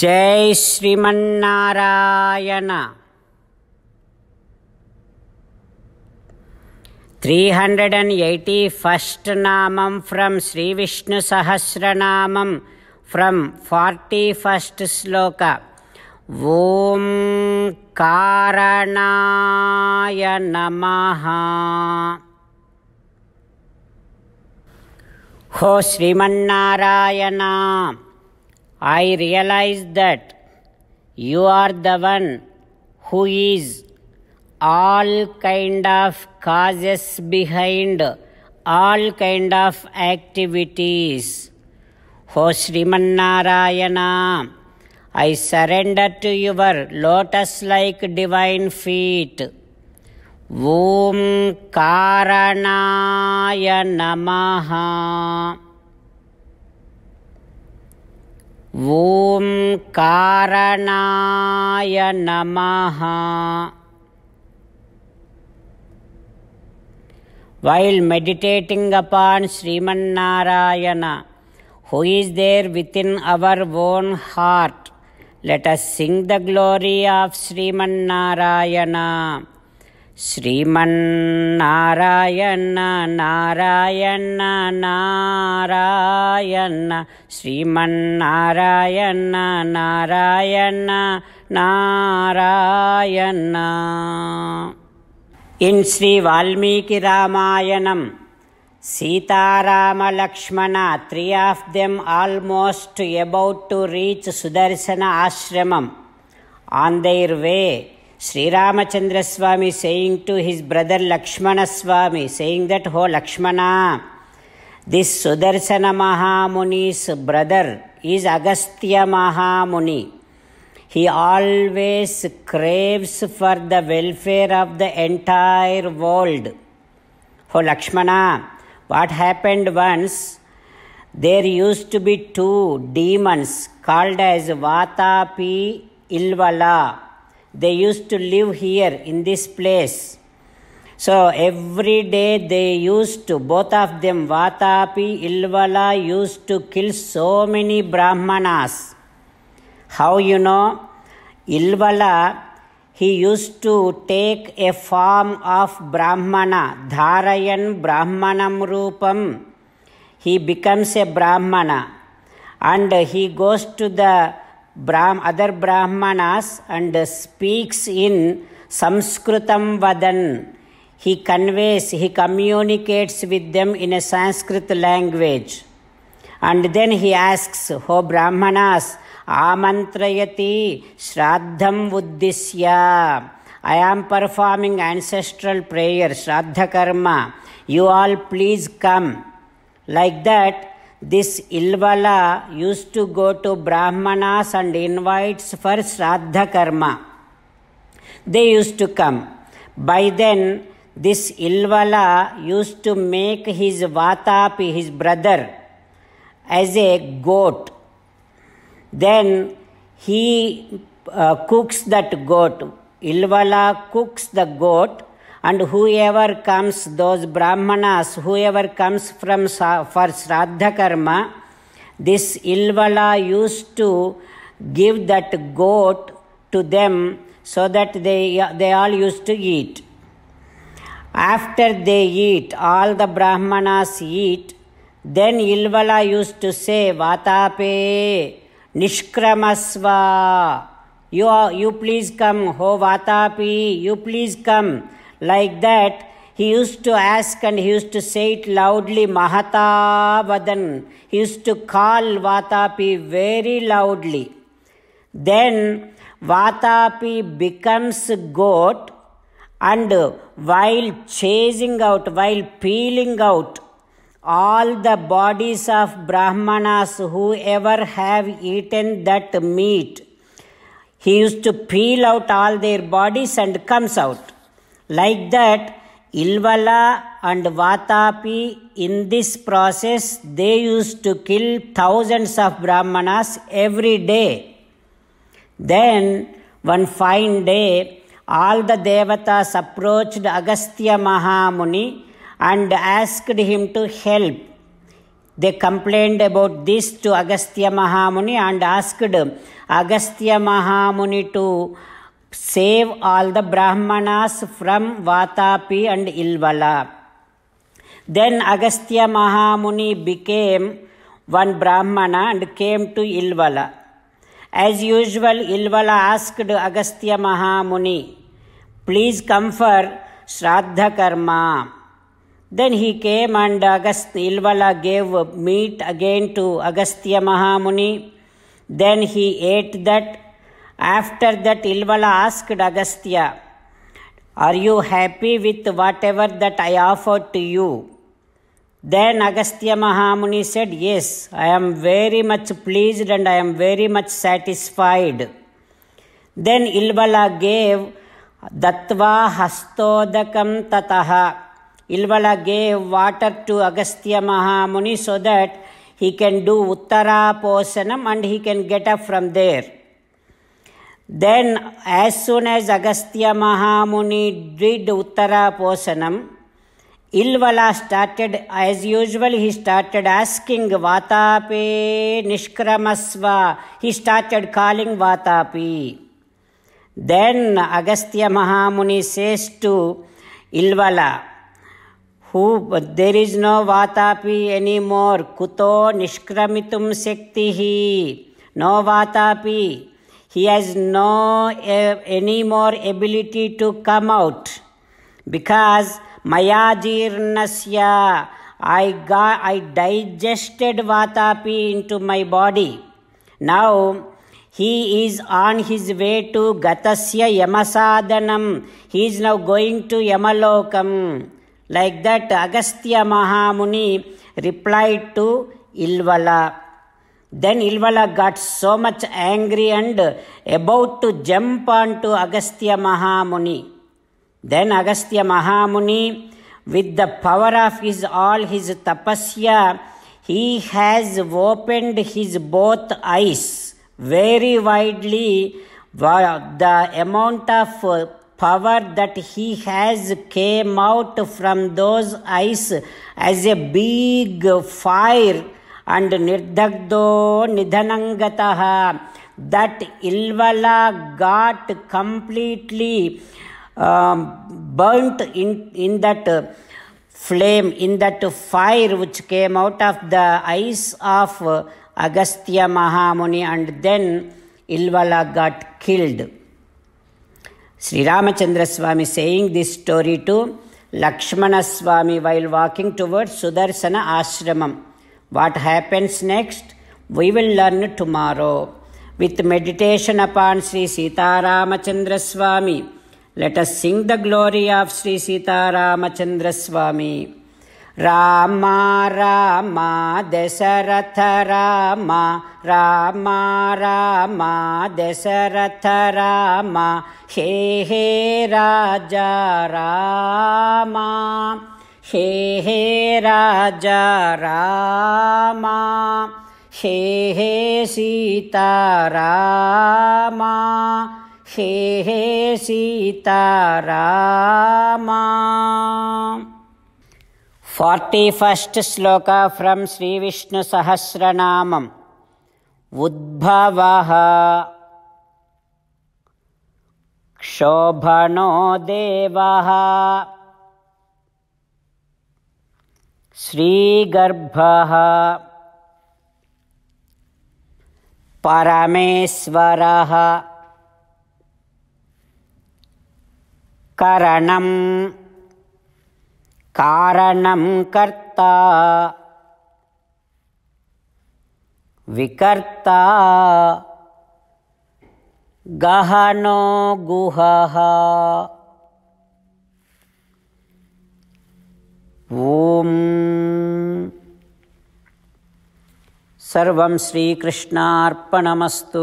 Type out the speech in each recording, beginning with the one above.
జై Shrimannarayana three hundred and eighty first నామం from Shri Vishnu Sahasranamam from forty first శ్లోక ఓం కారణాయ నమ హో Srimannarayana I realize that you are the one who is all kind of causes behind all kind of activities. O Srimannarayana, I surrender to your lotus-like divine feet. ॐ कारणाय नमः ॐ कारणाय While meditating upon Sri Narayana, who is there within our own heart, let us sing the glory of Sri Narayana. Shrimannarayana Narayana Narayana Shrimannarayana Narayana Narayana in Shri Valmiki Ramayanam Sitaramalakshmana three of them almost about to reach Sudarshana Ashramam on their way Sri Swami saying to his brother Lakshmana Swami, saying that, Ho Lakshmana, this Sudarsana Mahamuni's brother is Agastya Mahamuni. He always craves for the welfare of the entire world. Ho Lakshmana, what happened once? There used to be two demons called as Vatapi Ilvala they used to live here in this place. So every day they used to, both of them, Vatapi, Ilvala, used to kill so many Brahmanas. How you know? Ilvala, he used to take a form of Brahmana, Dharayan Brahmanam Rupam. He becomes a Brahmana and he goes to the Brahm, other Brahmanas and speaks in Samskritam Vadan. He conveys, he communicates with them in a Sanskrit language. And then he asks, Ho Brahmanas, Amantrayati Shraddham Uddisya. I am performing ancestral prayers, Shraddha Karma. You all please come. Like that, this Ilvala used to go to Brahmanas and invites for Shraddha Karma. They used to come. By then, this Ilvala used to make his Vatapi, his brother, as a goat. Then he uh, cooks that goat. Ilvala cooks the goat and whoever comes, those brahmanas, whoever comes from for Shraddha Karma, this Ilvala used to give that goat to them so that they, they all used to eat. After they eat, all the brahmanas eat, then Ilvala used to say, Vatape Nishkramasva. You, are, you please come, Ho Vatapi, you please come. Like that, he used to ask and he used to say it loudly, Mahatavadan. He used to call Vatapi very loudly. Then Vatapi becomes goat and while chasing out, while peeling out all the bodies of Brahmanas, whoever have eaten that meat, he used to peel out all their bodies and comes out. Like that, Ilvala and Vatapi, in this process, they used to kill thousands of Brahmanas every day. Then, one fine day, all the devatas approached Agastya Mahamuni and asked him to help. They complained about this to Agastya Mahamuni and asked Agastya Mahamuni to save all the Brahmanas from Vatapi and Ilvala. Then Agastya Mahamuni became one Brahmana and came to Ilvala. As usual, Ilvala asked Agastya Mahamuni, Please come for Shraddha Karma. Then he came and Agast Ilvala gave meat again to Agastya Mahamuni. Then he ate that after that, Ilvala asked Agastya, Are you happy with whatever that I offered to you? Then Agastya Mahamuni said, Yes, I am very much pleased and I am very much satisfied. Then Ilvala gave Dattva Hastodakam Tataha. Ilvala gave water to Agastya Mahamuni so that he can do Uttara Posanam and he can get up from there. Then, as soon as Agastya Mahamuni did Uttara Posanam, Ilvala started, as usual, he started asking Vatape Nishkramasva. He started calling Vatapi. Then Agastya Mahamuni says to Ilvala, who there is no Vatapi anymore, Kuto Nishkramitum Sektihi, no Vatapi. he has no uh, any more ability to come out because maya jirnasya I got I digested Vatapi into my body. Now he is on his way to Gatasya yamasadanam. He is now going to Yamalokam. Like that, Agastya Mahamuni replied to Ilvala. Then Ilvala got so much angry and about to jump onto Agastya Mahamuni. Then Agastya Mahamuni, with the power of his all his tapasya, he has opened his both eyes very widely. The amount of power that he has came out from those eyes as a big fire and Nirdagdo Nidhanangataha, that Ilvala got completely um, burnt in, in that flame, in that fire which came out of the eyes of Agastya Mahamuni, and then Ilvala got killed. Sri Ramachandra Swami saying this story to Lakshmana Swami while walking towards Sudarsana Ashramam. What happens next? We will learn tomorrow. With meditation upon Sri Sita Ramachandra Swami, let us sing the glory of Sri Sita Ramachandra Swami. Rama Rama Rama Rama Rama Rama Dasharatha Rama He, He, Raja Rama. हे हे राजा रामा हे हे सीता रामा हे हे Sita Rama forty first श्लोक from Shrivishnusahasranamam उद्भवः शोभनो देवः श्रीगर्भः परमेश्वरः करणं कारणं कर्ता विकर्ता गहनो गुहः सर्वं श्रीकृष्णार्पणमस्तु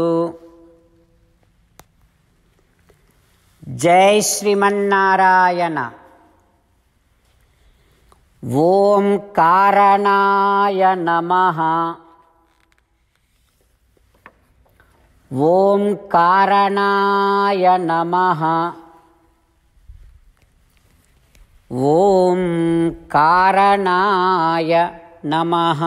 जय श्रीमन्नारायण ॐ कारणाय नमः ॐ कारणाय नमः ॐ कारणाय नमः